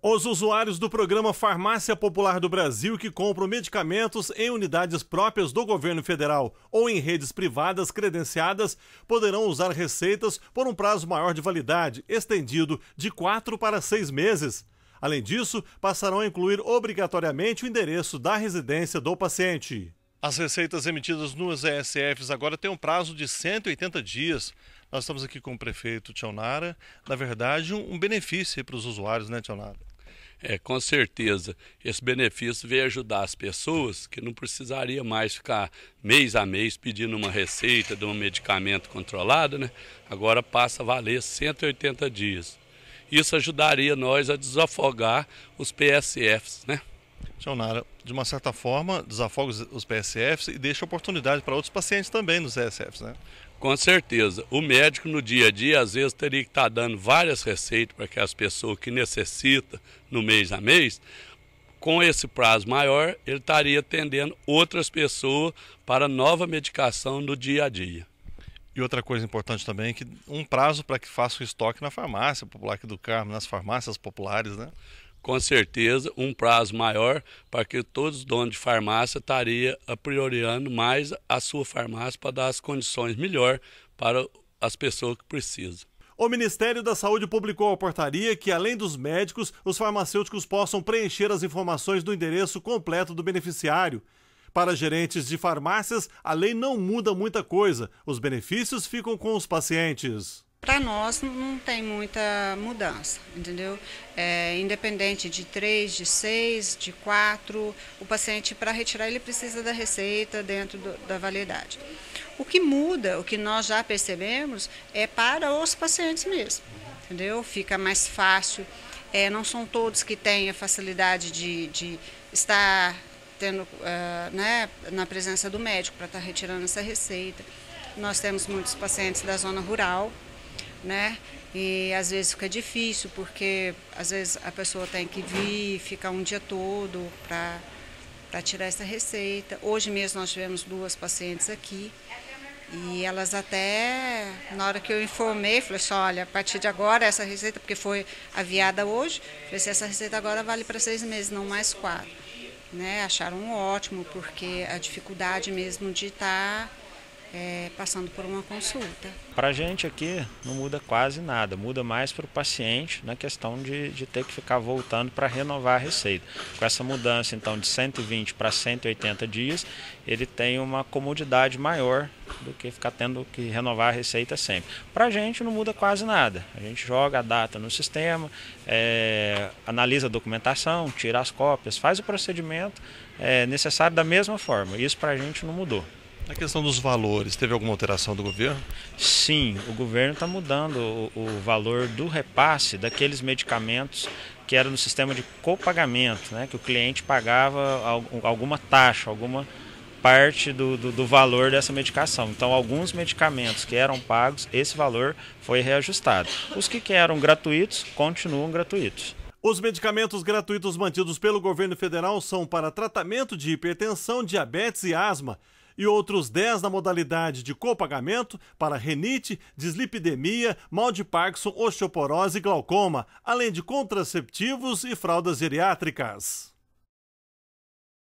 Os usuários do programa Farmácia Popular do Brasil que compram medicamentos em unidades próprias do governo federal ou em redes privadas credenciadas poderão usar receitas por um prazo maior de validade, estendido de quatro para seis meses. Além disso, passarão a incluir obrigatoriamente o endereço da residência do paciente. As receitas emitidas nos ESFs agora têm um prazo de 180 dias. Nós estamos aqui com o prefeito Tionara. Na verdade, um benefício para os usuários, né, Tionara? É, com certeza, esse benefício veio ajudar as pessoas que não precisaria mais ficar mês a mês pedindo uma receita de um medicamento controlado, né? Agora passa a valer 180 dias. Isso ajudaria nós a desafogar os PSFs, né? Jonara, de uma certa forma, desafoga os PSFs e deixa oportunidade para outros pacientes também nos PSFs, né? Com certeza. O médico no dia a dia, às vezes, teria que estar tá dando várias receitas para aquelas pessoas que necessitam no mês a mês. Com esse prazo maior, ele estaria atendendo outras pessoas para nova medicação no dia a dia. E outra coisa importante também é que um prazo para que faça o estoque na farmácia popular aqui é do Carmo, nas farmácias populares, né? com certeza, um prazo maior para que todos os donos de farmácia estariam apriorando mais a sua farmácia para dar as condições melhor para as pessoas que precisam. O Ministério da Saúde publicou a portaria que, além dos médicos, os farmacêuticos possam preencher as informações do endereço completo do beneficiário. Para gerentes de farmácias, a lei não muda muita coisa, os benefícios ficam com os pacientes para nós não tem muita mudança, entendeu? É, independente de 3, de 6, de 4, o paciente para retirar ele precisa da receita dentro do, da validade. O que muda, o que nós já percebemos, é para os pacientes mesmo, entendeu? Fica mais fácil, é, não são todos que têm a facilidade de, de estar tendo, uh, né, na presença do médico para estar tá retirando essa receita. Nós temos muitos pacientes da zona rural, né? E às vezes fica difícil, porque às vezes a pessoa tem que vir, ficar um dia todo para tirar essa receita. Hoje mesmo nós tivemos duas pacientes aqui. E elas até, na hora que eu informei, falei assim, olha, a partir de agora essa receita, porque foi aviada hoje, falei assim, essa receita agora vale para seis meses, não mais quatro. Né? Acharam ótimo, porque a dificuldade mesmo de estar tá é, passando por uma consulta. Para a gente aqui não muda quase nada, muda mais para o paciente na questão de, de ter que ficar voltando para renovar a receita. Com essa mudança então de 120 para 180 dias, ele tem uma comodidade maior do que ficar tendo que renovar a receita sempre. Para a gente não muda quase nada. A gente joga a data no sistema, é, analisa a documentação, tira as cópias, faz o procedimento é, necessário da mesma forma. Isso para a gente não mudou. Na questão dos valores, teve alguma alteração do governo? Sim, o governo está mudando o, o, valor do repasse daqueles medicamentos que eram no sistema de copagamento, né, que o cliente pagava alguma taxa, alguma parte do, do, do, valor dessa medicação. Então, alguns medicamentos que eram pagos, esse valor foi reajustado. Os que eram gratuitos continuam gratuitos. Os medicamentos gratuitos mantidos pelo governo federal são para tratamento de hipertensão, diabetes e asma e outros 10 na modalidade de copagamento para renite, dislipidemia, mal de Parkinson, osteoporose e glaucoma, além de contraceptivos e fraldas geriátricas.